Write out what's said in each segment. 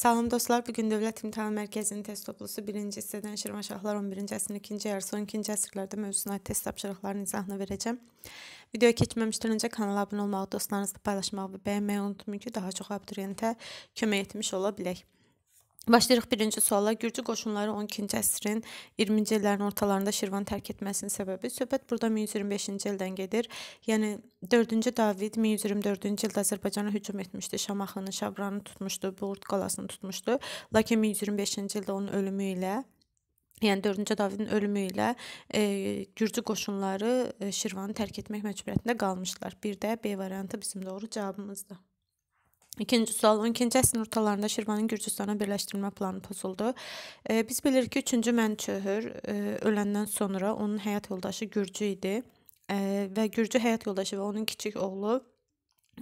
Salam dostlar, bu gün Dövlət İmtahan Mərkəzinin test toplusu 1-ci hissədən Şirvanşahlar 11-ci əsrin 2-ci yarısı 12-ci əsrlərdə mövzusuna test tapşırıqlarının izahını verəcəm. Videoya keçməmişdən öncə kanala abunə olmağı, dostlarınızla paylaşmağı və bəyənməyi unutmayın ki, daha çox abituriyentə kömək etmiş ola bilək. Başlayırıq birinci suala. Gürcü qoşunları 12-ci əsrin 20-ci illərin ortalarında Şirvan tərk etməsinin səbəbi söhbət burada 1125-ci ildən gedir. Yəni 4-cü David 1124-cü ildə Azərbaycana hücum etmişdi. Şamaxını, Şabranı tutmuşdu, Buğurt qalasını tutmuşdu. Lakin 1125-ci ildə onun ölümü ilə Yəni 4-cü Davidin ölümü ilə e, Gürcü qoşunları e, Şirvanı tərk etmək məcburiyyətində qalmışlar. Bir də B variantı bizim doğru cavabımızdır. İkinci sual, 12-ci əsrin ortalarında Şirvanın Gürcüstana birləşdirilmə planı pozuldu. E, biz bilirik ki, 3-cü Mənçöhür e, öləndən sonra onun həyat yoldaşı Gürcü idi e, və Gürcü həyat yoldaşı və onun kiçik oğlu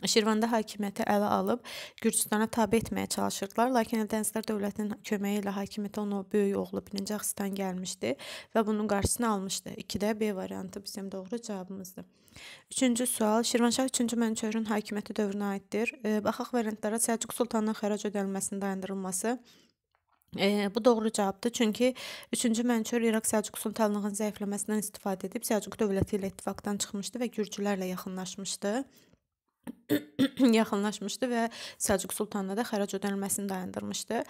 Şirvanda hakimiyyəti ələ alıb Gürcüstana tabe etməyə çalışırdılar, lakin Ədənizlər dövlətinin köməyi ilə hakimiyyətə onun böyük oğlu 1-ci Axistan gəlmişdi və bunun qarşısını almışdı. 2-də B variantı bizim doğru cavabımızdır. 3-cü sual Şirvanşah 3-cü Mənçurun hakimiyyəti dövrünə aiddir. E, baxaq variantlara Səlcuq sultanının xərac ödənilməsinin dayandırılması E, bu doğru cavabdır. Çünki 3-cü Mənçur İraq Səlcuq sultanlığının zəifləməsindən istifadə edib Səlcuq dövləti ilə ittifaqdan çıxmışdı və Gürcülərlə yaxınlaşmışdı. yaxınlaşmışdı və Səlcuq sultanına da xərac ödənilməsini dayandırmışdı.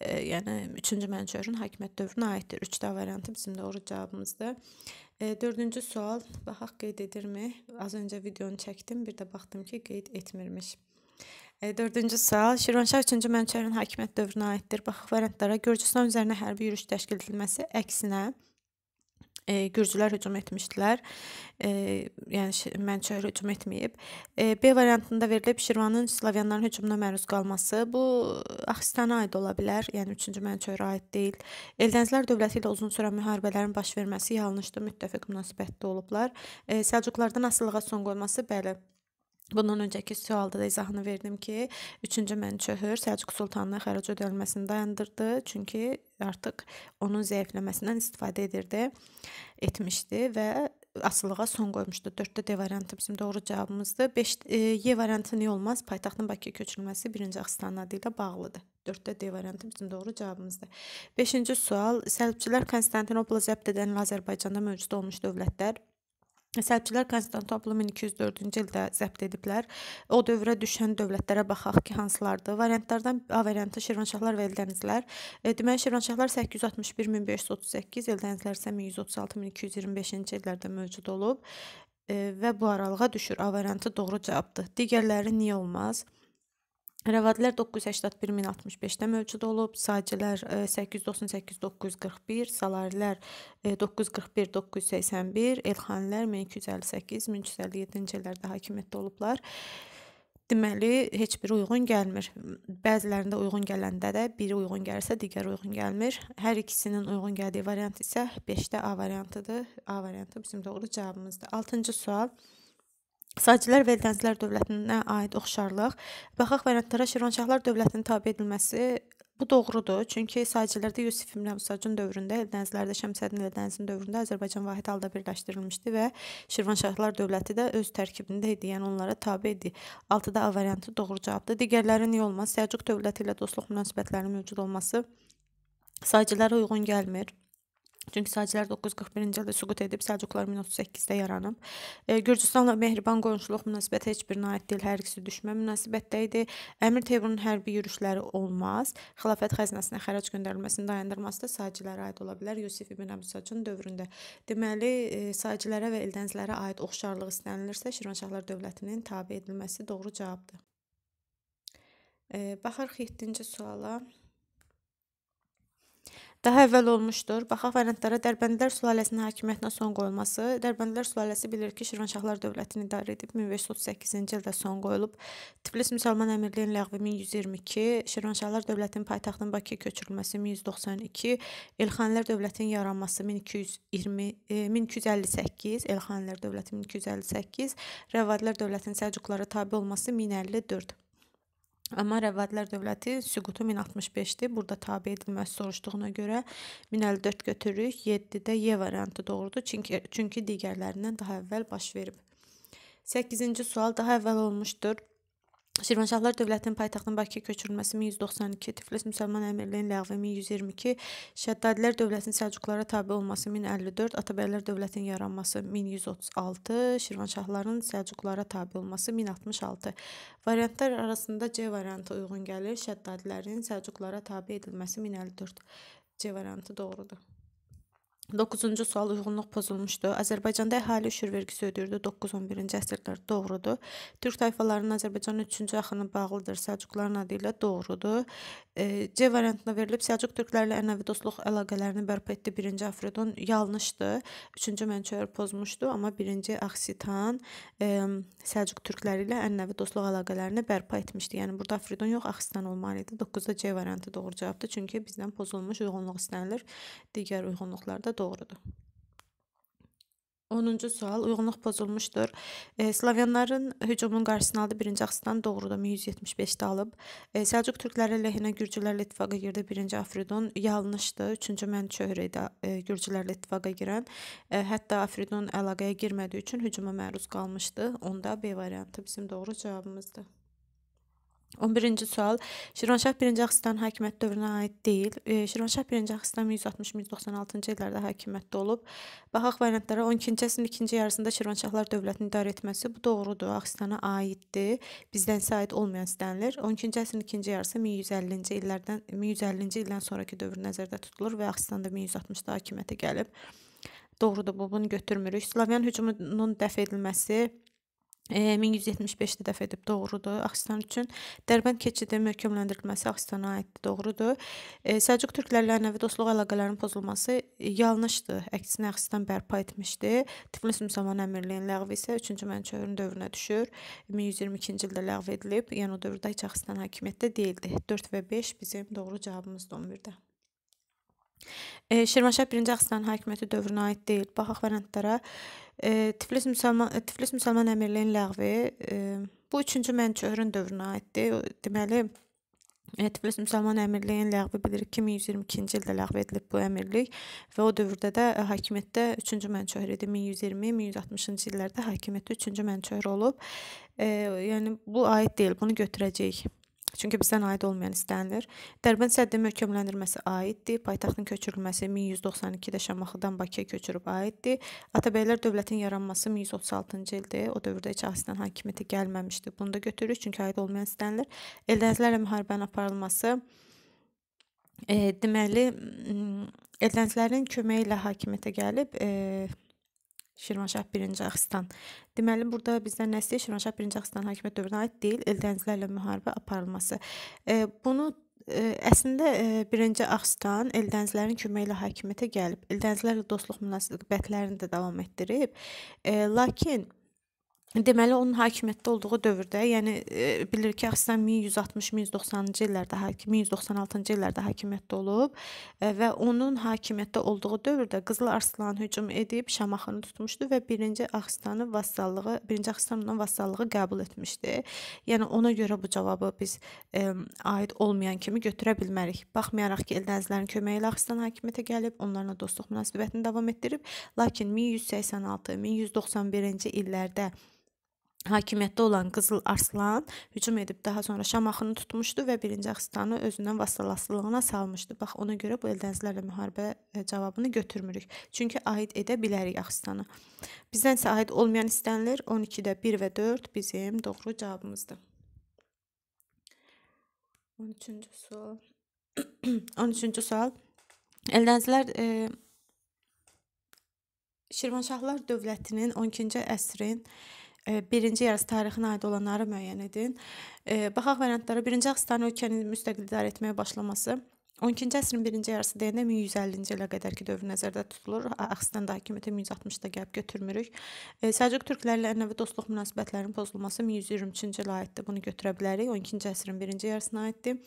E, yəni 3-cü Mənçurin hakimiyyət dövrünə aiddir. 3 da variantı bizim doğru cavabımızdır. E, dördüncü sual, baxaq qeyd edirmi? Az öncə videonu çəkdim, bir də baxdım ki, qeyd etmirmiş. E, dördüncü sual, Şirvanşah 3-cü Mənçurin hakimiyyət dövrünə aiddir. Baxaq variantlara Gürcüstan üzərinə hərbi yürüyüş təşkil edilməsi əksinə e, gürcülər hücum etmişdilər. E, yəni Mənçəyə hücum etməyib. E, B variantında verilib Şirvanın slavyanların hücumuna məruz qalması. Bu Axistana aid ola bilər, yəni 3-cü Mənçəyə aid deyil. Eldənizlər dövləti ilə uzun sürən müharibələrin baş verməsi yanlışdı, müttəfiq münasibətdə olublar. E, Səlcuqlardan asılılığa son qoyması bəli, Bundan öncəki sualda da izahını verdim ki, 3-cü Mənçöhür Səlcuq sultanına xərac ödənilməsini dayandırdı, çünki artıq onun zəifləməsindən istifadə edirdi, etmişdi və asılığa son qoymuşdu. 4-də D variantı bizim doğru cavabımızdır. 5 e, Y variantı niyə olmaz? Paytaxtın Bakıya köçürülməsi 1-ci Ağstana adı ilə bağlıdır. 4-də D variantı bizim doğru cavabımızdır. 5-ci sual. Səlibçilər Konstantinopla zəbt edən Azərbaycanda mövcud olmuş dövlətlər Səlbçilər Konstantinopola 1204-cü ildə zəbt ediblər. O dövrə düşən dövlətlərə baxaq ki, hansılardır? Variantlardan A variantı Şirvanşahlar və Eldənizlər. E, deməli Şirvanşahlar 861-1538, Eldənizlər isə 1136-1225-ci illərdə mövcud olub e, və bu aralığa düşür. A variantı doğru cavabdır. Digərləri niyə olmaz? Rəvadilər 981-1065-də mövcud olub, sacilər 898-941, e, salarilər 941-981, e, elxanilər 1258-1357-ci illərdə hakimiyyətdə olublar. Deməli, heç biri uyğun gəlmir. Bəzilərində uyğun gələndə də biri uyğun gəlirsə, digəri uyğun gəlmir. Hər ikisinin uyğun gəldiyi variant isə 5-də A variantıdır. A variantı bizim doğru cavabımızdır. 6-cı sual. Sacilər və Eldənizlər dövlətinə aid oxşarlıq, Baxaq və Rəntara Şirvanşahlar dövlətinin tabe edilməsi Bu doğrudur, çünki sacillərdə Yusif ibn Əbusacın dövründə, Eldənizlərdə Şəmsəddin Eldənizin dövründə Azərbaycan vahid halda birləşdirilmişdi və Şirvanşahlar dövləti də öz tərkibində idi, yəni onlara tabe idi. 6-da A variantı doğru cavabdır. Digərləri niyə olmaz? Səlcuq dövləti ilə dostluq münasibətlərinin mövcud olması sacillərə uyğun gəlmir. Çünki sacilər 941-ci ildə süqut edib, Səlcuqlar 1038-də yaranıb. E, Gürcüstanla mehriban qonşuluq münasibəti heç birinə aid deyil, hər ikisi düşmən münasibətdə idi. Əmir Teymurun hərbi yürüşləri olmaz. Xilafət xəzinəsinə xərac göndərilməsini dayandırması da sacilərə aid ola bilər. Yusif ibn Əbusacın dövründə. Deməli, e, sacilərə və eldənizlərə aid oxşarlıq istənilirsə, Şirvanşahlar dövlətinin tabe edilməsi doğru cavabdır. E, Baxarıq 7-ci suala. Daha əvvəl olmuşdur. Baxaq variantlara Dərbəndlər sülaləsinin hakimiyyətinə son qoyulması. Dərbəndlər sülaləsi bilir ki, Şirvanşahlar dövlətini idarə edib 1538-ci ildə son qoyulub. Tiflis müsəlman əmirliyinin ləğvi 1122, Şirvanşahlar dövlətinin paytaxtının Bakıya köçürülməsi 1192, Elxanilər dövlətinin yaranması 1220 1258, e, Elxanilər dövləti 1258, Rəvadilər dövlətinin Səlcuqlara tabe olması 1054. Amma Rəvvadlar dövləti süqutu 1065-dir. Burada tabe edilməz soruşduğuna görə 1054 götürürük. 7-də Y variantı doğrudur. Çünki çünki digərlərindən daha əvvəl baş verib. 8-ci sual daha əvvəl olmuşdur. Şirvanşahlar dövlətinin paytaxtının Bakıya köçürülməsi 1192, Tiflis müsəlman əmirliyinin ləğvi 1122, Şəddadilər dövlətinin Səlcuqlara tabe olması 1054, Atabəylər dövlətinin yaranması 1136, Şirvanşahların Səlcuqlara tabe olması 1066. Variantlar arasında C variantı uyğun gəlir. Şəddadilərin Səlcuqlara tabe edilməsi 1054. C variantı doğrudur. 9-cu sual uyğunluq pozulmuşdu. Azərbaycanda əhali üşür vergisi ödəyirdi 9-11-ci əsrlər. Doğrudur. Türk tayfalarının Azərbaycanın 3-cü axını bağlıdır. Səlcuqların adı ilə doğrudur. E, C variantına verilib Səlcuq türklərlə ənəvi dostluq əlaqələrini bərpa etdi 1-ci Afridun. Yanlışdır. 3-cü Mənçələr pozmuşdu, amma 1-ci Axsitan e, Səlcuq türkləri ilə ənəvi dostluq əlaqələrini bərpa etmişdi. Yəni burada Afridun yox, Axsitan olmalı idi. 9-da C variantı doğru cavabdır. Çünki bizdən pozulmuş uyğunluq istənilir. Digər uyğunluqlarda doğrudur. 10-cu sual uyğunluq pozulmuşdur. E, Slavyanların hücumun qarşısını aldı. 1-ci Axistan doğrudur. 1175-də alıb. E, Səlcuq türkləri əleyhinə Gürcülərlə ittifaqa girdi. 1-ci Afridun yanlışdır. 3-cü Mənçöhrədə e, Gürcülərlə ittifaqa girən, e, hətta Afridun əlaqəyə girmədiyi üçün hücuma məruz qalmışdı. Onda B variantı bizim doğru cavabımızdır. 11-ci sual. Şirvanşah 1-ci Axistan hakimiyyət dövrünə aid deyil. E, Şirvanşah 1-ci Axistan 160-196-cı illərdə hakimiyyətdə olub. Baxaq variantlara. 12-ci əsrin ikinci yarısında Şirvanşahlar dövlətini idarə etməsi bu doğrudur. Axistana aiddir. Bizdən isə aid olmayan istənilir. 12-ci əsrin ikinci yarısı 1150-ci illərdən 1150-ci ildən sonrakı dövr nəzərdə tutulur və Axistanda 1160-da hakimiyyətə gəlib. Doğrudur bu, bunu götürmürük. Slavyan hücumunun dəf edilməsi E, 1175-də dəf edib doğrudur. Axistan üçün Dərbənd keçidi möhkəmləndirilməsi Axistana aiddir, doğrudur. E, Səlcuq türklərlə Ənəvi dostluq əlaqələrinin pozulması yanlışdır. Əksinə Axistan bərpa etmişdi. Tiflis Müsəlman Əmirliyinin ləğvi isə 3-cü Mənçurin dövrünə düşür. 1122-ci ildə ləğv edilib. Yəni o dövrdə heç Axistan hakimiyyətdə deyildi. 4 və 5 bizim doğru cavabımızdır 11-də. E, Şirvanşah 1-ci Axistan hakimiyyəti dövrünə aid deyil. Baxaq vərəntlərə. E, Tiflis müsəlman e, Tiflis müsəlman əmirliyin ləğvi e, bu 3-cü Mənçuhurun dövrünə aiddir. Deməli e, Tiflis müsəlman əmirliyin ləğvi bilir 1122-ci ildə ləğv edilib bu əmirlik və o dövrdə də e, hakimiyyətdə 3-cü Mənçuhur idi. 1120-1160-cı illərdə hakimiyyətdə 3-cü Mənçuhur olub. E, yəni bu aid deyil. Bunu götürəcəyik. Çünki bizdən aid olmayan istənilir. Dərbənd səddinin möhkəmləndirilməsi aiddir. Paytaxtın köçürülməsi 1192-də Şamaxıdan Bakıya köçürüb aiddir. Atabəylər dövlətinin yaranması 1136-cı ildir. O dövrdə heç Aslan hakimiyyəti gəlməmişdi. Bunu da götürürük, çünki aid olmayan istənilir. Eldənizlərlə müharibənin aparılması e, deməli Eldənizlərin köməyi ilə hakimiyyətə gəlib e, Şirvanşah 1-ci Axistan. Deməli, burada bizdən nə istəyir? Şirvanşah 1-ci Axistan hakimiyyət dövrünə aid deyil, eldənizlərlə müharibə aparılması. E, bunu ə, e, əslində ə, e, birinci Axstan Eldənizlərin köməyi ilə hakimiyyətə gəlib. Eldənizlərlə dostluq münasibətlərini də davam etdirib. Ə, e, lakin ə, Deməli, onun hakimiyyətdə olduğu dövrdə, yəni e, bilir ki, əsasən 1160-1190-cı illərdə, 1196-cı illərdə hakimiyyətdə olub e, və onun hakimiyyətdə olduğu dövrdə Qızıl Arslan hücum edib Şamaxını tutmuşdu və 1-ci Axsistanı vassallığı, 1-ci Axsistanla vassallığı qəbul etmişdi. Yəni ona görə bu cavabı biz ə, e, aid olmayan kimi götürə bilmərik. Baxmayaraq ki, Eldənizlərin köməyi ilə Axsistan hakimiyyətə gəlib, onlarla dostluq münasibətini davam etdirib, lakin 1186-1191-ci illərdə hakimiyyətdə olan Qızıl Arslan hücum edib daha sonra Şamaxını tutmuşdu və 1-ci Ağstafanı özündən vasitəlasılığına salmışdı. Bax ona görə bu Eldənizlərlə müharibə e, cavabını götürmürük. Çünki aid edə bilərik Ağstafanı. Bizdən isə aid olmayan istənilir. 12-də 1 və 4 bizim doğru cavabımızdır. 13-cü sual. 13-cü sual. Eldənizlər e, Şirvanşahlar dövlətinin 12-ci əsrin birinci yarısı tarixinə aid olanları müəyyən edin. Baxaq variantlara. 1-ci Ağustosdan ölkənin müstəqil idarə etməyə başlaması 12-ci əsrin birinci yarısı deyəndə 1150-ci ilə qədərki dövr nəzərdə tutulur. Axistan da hakimiyyəti 1160-da gəlib götürmürük. E, Səlcuq türkləri ilə ənənəvi dostluq münasibətlərinin pozulması 1123-cü ilə aiddir. Bunu götürə bilərik. 12-ci əsrin birinci yarısına aiddir.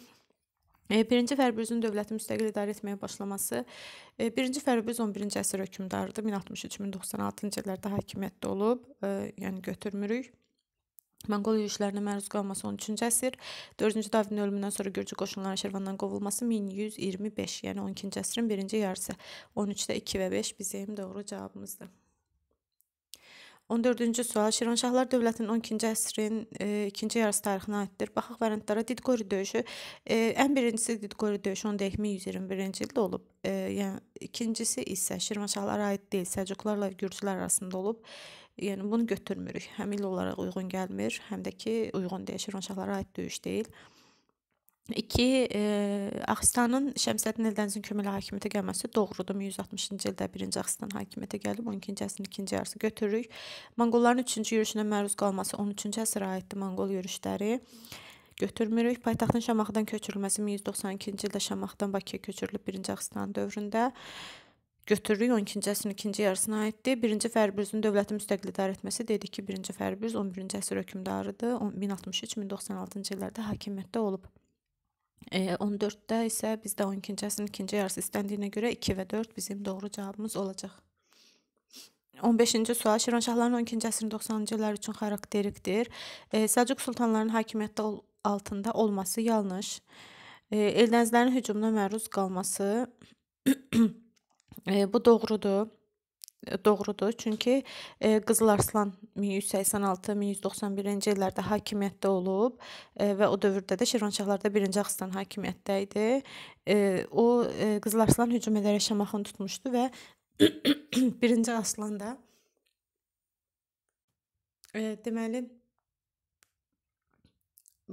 E, birinci Fərbüzün dövləti müstəqil idarə etməyə başlaması. E, birinci Fərbüz 11-ci əsr hökmdarıdır. 1063-1096-cı illərdə hakimiyyətdə olub, e, yəni götürmürük. Monqol yürüşlərinə məruz qalması 13-cü əsr, 4-cü Davidin ölümündən sonra Gürcü qoşunlarının Şirvandan qovulması 1125, yəni 12-ci əsrin birinci yarısı. 13-də 2 və 5 bizim doğru cavabımızdır. 14-cü sual Şirvanşahlar dövlətinin 12-ci əsrin e, ikinci yarısı tarixinə aiddir. Baxaq variantlara. Didqori döyüşü e, ən birincisi Didqori döyüşü onu deyək 1121-ci ildə olub. E, yəni ikincisi isə Şirvanşahlara aid deyil, Səlcuqlarla Gürcülər arasında olub. Yəni bunu götürmürük. Həm il olaraq uyğun gəlmir, həm də ki uyğun deyil, Şirvanşahlara aid döyüş deyil. 2. E, Ağstafanın Şəmsəddin Eldənizin köməkli hakimiyyətə gəlməsi doğrudur. 160-cı ildə 1-ci Ağstafan hakimiyyətə gəlib, 12-ci əsrin 2-ci yarısı götürürük. Monqolların 3-cü yürüşünə məruz qalması 13-cü əsrə aiddir Monqol yürüşləri. Götürmürük. Paytaxtın Şamaxıdan köçürülməsi 1192-ci ildə Şamaxıdan Bakıya köçürülüb 1-ci Ağstafan dövründə götürürük 12-ci əsrin ikinci yarısına aiddir. 1-ci Fərbürzün dövləti müstəqil idarə etməsi dedik ki, 1-ci Fərbürz 11-ci əsr hökmdarıdır. 1063-1096-cı illərdə hakimiyyətdə olub. 14-də isə bizdə 12-ci əsrin ikinci yarısı istəndiyinə görə 2 və 4 bizim doğru cavabımız olacaq. 15-ci sual Şirvanşahların 12-ci əsrin 90-cı illəri üçün xarakterikdir. E, Səlcuq sultanlarının hakimiyyəti ol altında olması yanlış. E, Eldənizlərin hücumuna məruz qalması e, bu doğrudur doğrudur. Çünki e, Qızıl Arslan 1186-1191-ci illərdə hakimiyyətdə olub e, və o dövrdə də Şirvanşahlarda 1-ci Axistan hakimiyyətdə idi. E, o e, Qızıl Arslan hücum edərək Şamaxını tutmuşdu və 1-ci Arslan da e, deməli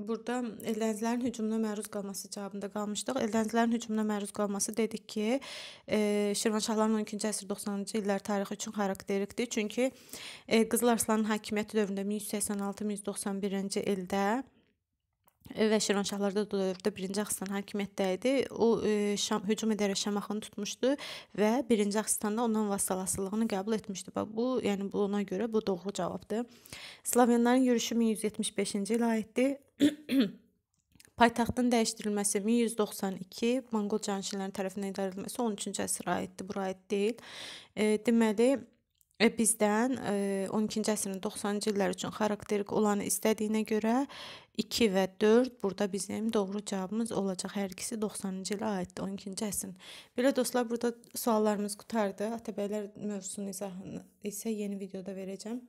burada elənzilərin hücumuna məruz qalması cavabında qalmışdıq. Elənzilərin hücumuna məruz qalması dedik ki, e, Şirvanşahların 12-ci əsr 90-cı illər tarixi üçün xarakterikdir. Çünki e, Qızıl Arslanın hakimiyyəti dövründə 1186-191-ci ildə və Şirvanşahlarda da dövrdə 1-ci Axistan hakimiyyətdə idi. O e, Şam hücum edərək Şamaxını tutmuşdu və 1-ci Axistanda ondan vasitəlasılığını qəbul etmişdi. Bax bu, yəni bu ona görə bu doğru cavabdır. Slavyanların yürüşü 1175-ci ilə aiddir. Paytaxtın dəyişdirilməsi 1192, Monqol canişinləri tərəfindən idarə edilməsi 13-cü əsrə aiddir, bura aid deyil. E, deməli, E, bizdən 12-ci e, əsrin 90-cı illər üçün xarakterik olanı istədiyinə görə 2 və 4 burada bizim doğru cavabımız olacaq. Hər ikisi 90-cı ilə aiddir 12-ci əsrin. Belə dostlar, burada suallarımız qurtardı. Atabəylər mövzusunun izahını isə yeni videoda verəcəm.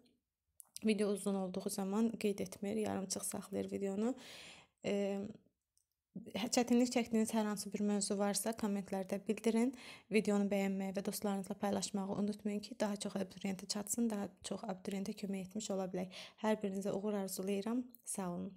Video uzun olduğu zaman qeyd etmir, yarımçıq saxlayır videonu. Eee Çətinlik çəkdiyiniz hər hansı bir mövzu varsa, kommentlərdə bildirin. Videonu bəyənməyi və dostlarınızla paylaşmağı unutmayın ki, daha çox abituriyentə çatsın, daha çox abituriyentə kömək etmiş ola bilək. Hər birinizə uğur arzulayıram. Sağ olun.